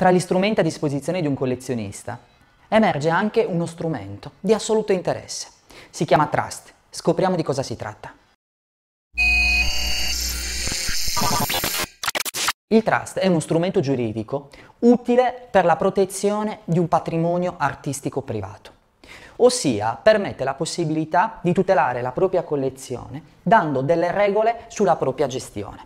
Tra gli strumenti a disposizione di un collezionista emerge anche uno strumento di assoluto interesse. Si chiama Trust. Scopriamo di cosa si tratta. Il trust è uno strumento giuridico utile per la protezione di un patrimonio artistico privato, ossia permette la possibilità di tutelare la propria collezione dando delle regole sulla propria gestione.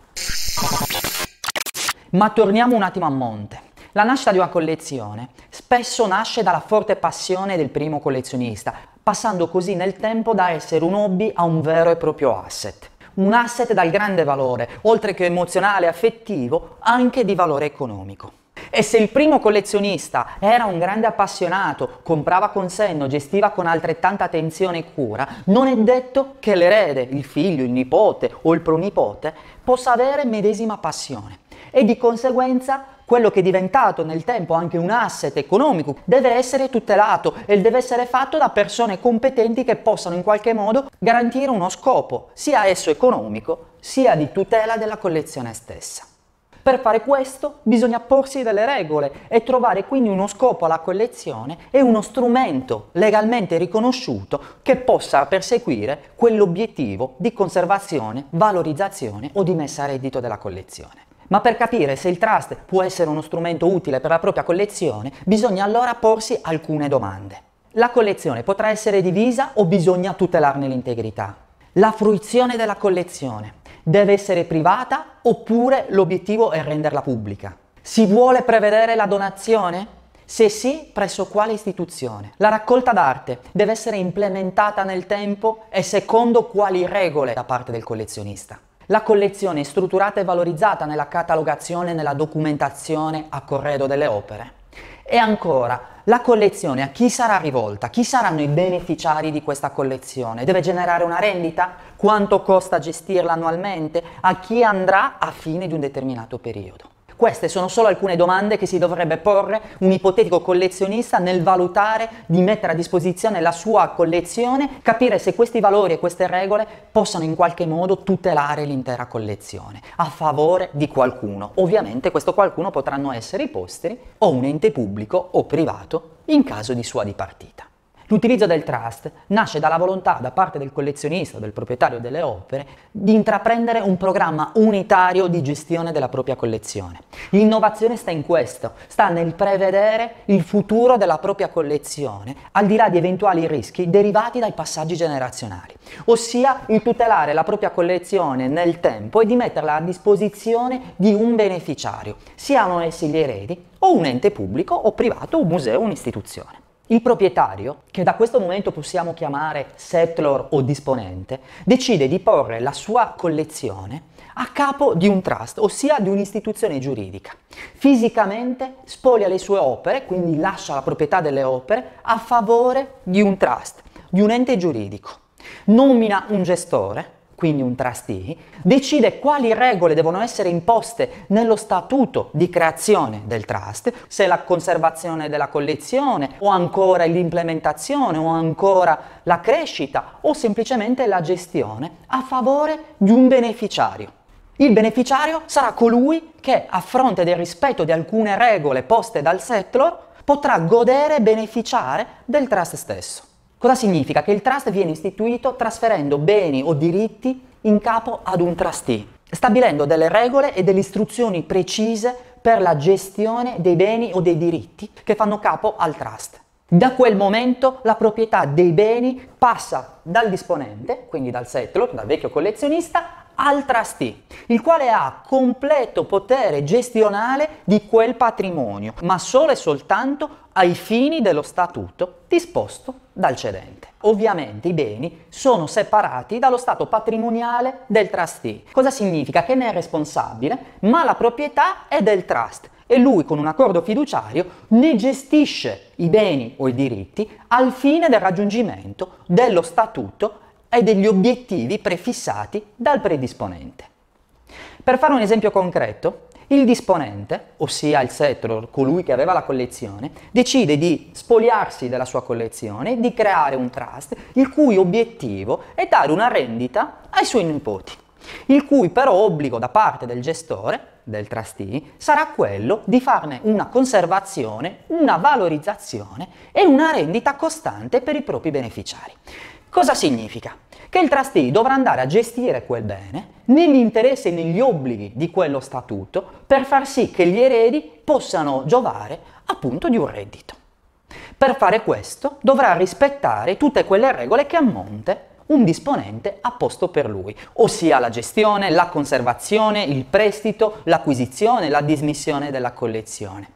Ma torniamo un attimo a monte. La nascita di una collezione spesso nasce dalla forte passione del primo collezionista, passando così nel tempo da essere un hobby a un vero e proprio asset. Un asset dal grande valore, oltre che emozionale e affettivo, anche di valore economico. E se il primo collezionista era un grande appassionato, comprava con senno, gestiva con altrettanta attenzione e cura, non è detto che l'erede, il figlio, il nipote o il pronipote possa avere medesima passione e di conseguenza quello che è diventato nel tempo anche un asset economico, deve essere tutelato e deve essere fatto da persone competenti che possano in qualche modo garantire uno scopo, sia esso economico, sia di tutela della collezione stessa. Per fare questo bisogna porsi delle regole e trovare quindi uno scopo alla collezione e uno strumento legalmente riconosciuto che possa perseguire quell'obiettivo di conservazione, valorizzazione o di messa a reddito della collezione. Ma per capire se il trust può essere uno strumento utile per la propria collezione, bisogna allora porsi alcune domande. La collezione potrà essere divisa o bisogna tutelarne l'integrità? La fruizione della collezione deve essere privata oppure l'obiettivo è renderla pubblica? Si vuole prevedere la donazione? Se sì, presso quale istituzione? La raccolta d'arte deve essere implementata nel tempo e secondo quali regole da parte del collezionista? La collezione è strutturata e valorizzata nella catalogazione e nella documentazione a corredo delle opere. E ancora, la collezione a chi sarà rivolta? Chi saranno i beneficiari di questa collezione? Deve generare una rendita? Quanto costa gestirla annualmente? A chi andrà a fine di un determinato periodo? Queste sono solo alcune domande che si dovrebbe porre un ipotetico collezionista nel valutare di mettere a disposizione la sua collezione, capire se questi valori e queste regole possano in qualche modo tutelare l'intera collezione a favore di qualcuno. Ovviamente questo qualcuno potranno essere i posteri o un ente pubblico o privato in caso di sua dipartita. L'utilizzo del trust nasce dalla volontà da parte del collezionista o del proprietario delle opere di intraprendere un programma unitario di gestione della propria collezione. L'innovazione sta in questo, sta nel prevedere il futuro della propria collezione al di là di eventuali rischi derivati dai passaggi generazionali, ossia il tutelare la propria collezione nel tempo e di metterla a disposizione di un beneficiario, siano essi gli eredi o un ente pubblico o privato, un museo, o un'istituzione. Il proprietario, che da questo momento possiamo chiamare settlor o disponente, decide di porre la sua collezione a capo di un trust, ossia di un'istituzione giuridica. Fisicamente spoglia le sue opere, quindi lascia la proprietà delle opere, a favore di un trust, di un ente giuridico. Nomina un gestore, quindi un trustee, decide quali regole devono essere imposte nello statuto di creazione del trust, se la conservazione della collezione o ancora l'implementazione o ancora la crescita o semplicemente la gestione a favore di un beneficiario. Il beneficiario sarà colui che, a fronte del rispetto di alcune regole poste dal settlor, potrà godere e beneficiare del trust stesso. Cosa significa? Che il trust viene istituito trasferendo beni o diritti in capo ad un trustee, stabilendo delle regole e delle istruzioni precise per la gestione dei beni o dei diritti che fanno capo al trust. Da quel momento la proprietà dei beni passa dal disponente, quindi dal settler, dal vecchio collezionista, al trustee, il quale ha completo potere gestionale di quel patrimonio, ma solo e soltanto ai fini dello statuto disposto dal cedente. Ovviamente i beni sono separati dallo stato patrimoniale del trustee. Cosa significa? Che ne è responsabile, ma la proprietà è del trust e lui con un accordo fiduciario ne gestisce i beni o i diritti al fine del raggiungimento dello statuto e degli obiettivi prefissati dal predisponente. Per fare un esempio concreto, il disponente, ossia il settler, colui che aveva la collezione, decide di spogliarsi della sua collezione, di creare un trust il cui obiettivo è dare una rendita ai suoi nipoti, il cui però obbligo da parte del gestore del trustee sarà quello di farne una conservazione, una valorizzazione e una rendita costante per i propri beneficiari. Cosa significa? che il trustee dovrà andare a gestire quel bene nell'interesse e negli obblighi di quello statuto per far sì che gli eredi possano giovare appunto di un reddito. Per fare questo dovrà rispettare tutte quelle regole che a monte un disponente ha posto per lui, ossia la gestione, la conservazione, il prestito, l'acquisizione, la dismissione della collezione.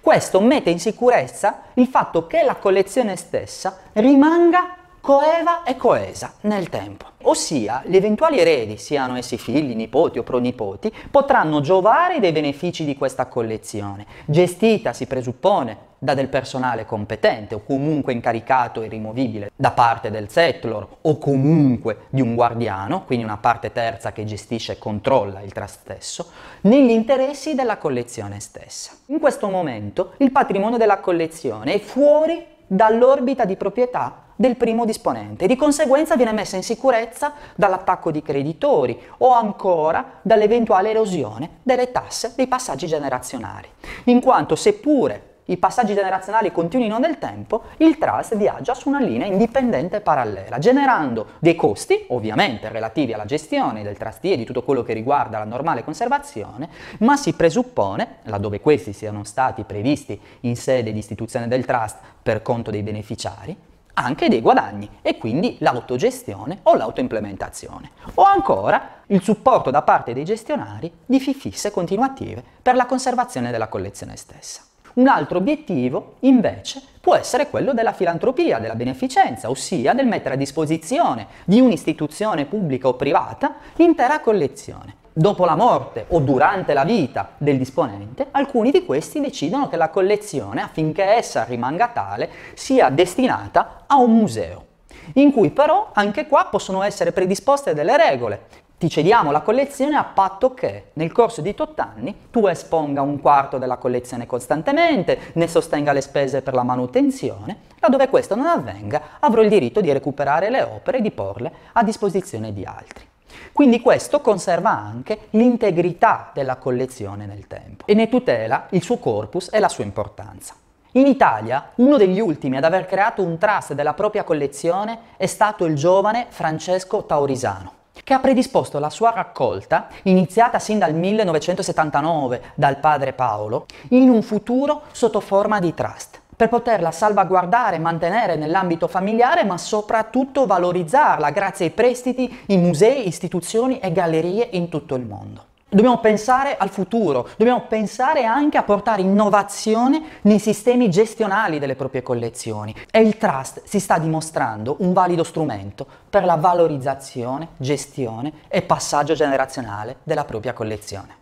Questo mette in sicurezza il fatto che la collezione stessa rimanga coeva e coesa nel tempo. Ossia, gli eventuali eredi, siano essi figli, nipoti o pronipoti, potranno giovare dei benefici di questa collezione, gestita, si presuppone, da del personale competente o comunque incaricato e rimovibile da parte del settlor o comunque di un guardiano, quindi una parte terza che gestisce e controlla il trust stesso, negli interessi della collezione stessa. In questo momento il patrimonio della collezione è fuori dall'orbita di proprietà del primo disponente e di conseguenza viene messa in sicurezza dall'attacco di creditori o ancora dall'eventuale erosione delle tasse dei passaggi generazionali, in quanto seppure i passaggi generazionali continuino nel tempo, il trust viaggia su una linea indipendente e parallela, generando dei costi, ovviamente relativi alla gestione del trustee e di tutto quello che riguarda la normale conservazione, ma si presuppone, laddove questi siano stati previsti in sede di istituzione del trust per conto dei beneficiari, anche dei guadagni e quindi l'autogestione o l'autoimplementazione. O ancora il supporto da parte dei gestionari di fee fisse continuative per la conservazione della collezione stessa. Un altro obiettivo, invece, può essere quello della filantropia, della beneficenza, ossia del mettere a disposizione di un'istituzione pubblica o privata l'intera collezione, dopo la morte o durante la vita del disponente, alcuni di questi decidono che la collezione, affinché essa rimanga tale, sia destinata a un museo, in cui però anche qua possono essere predisposte delle regole. Ti cediamo la collezione a patto che nel corso di 8 anni tu esponga un quarto della collezione costantemente, ne sostenga le spese per la manutenzione, laddove questo non avvenga avrò il diritto di recuperare le opere e di porle a disposizione di altri. Quindi questo conserva anche l'integrità della collezione nel tempo e ne tutela il suo corpus e la sua importanza. In Italia, uno degli ultimi ad aver creato un trust della propria collezione è stato il giovane Francesco Taurisano che ha predisposto la sua raccolta, iniziata sin dal 1979 dal padre Paolo, in un futuro sotto forma di trust, per poterla salvaguardare e mantenere nell'ambito familiare, ma soprattutto valorizzarla grazie ai prestiti in musei, istituzioni e gallerie in tutto il mondo. Dobbiamo pensare al futuro, dobbiamo pensare anche a portare innovazione nei sistemi gestionali delle proprie collezioni e il trust si sta dimostrando un valido strumento per la valorizzazione, gestione e passaggio generazionale della propria collezione.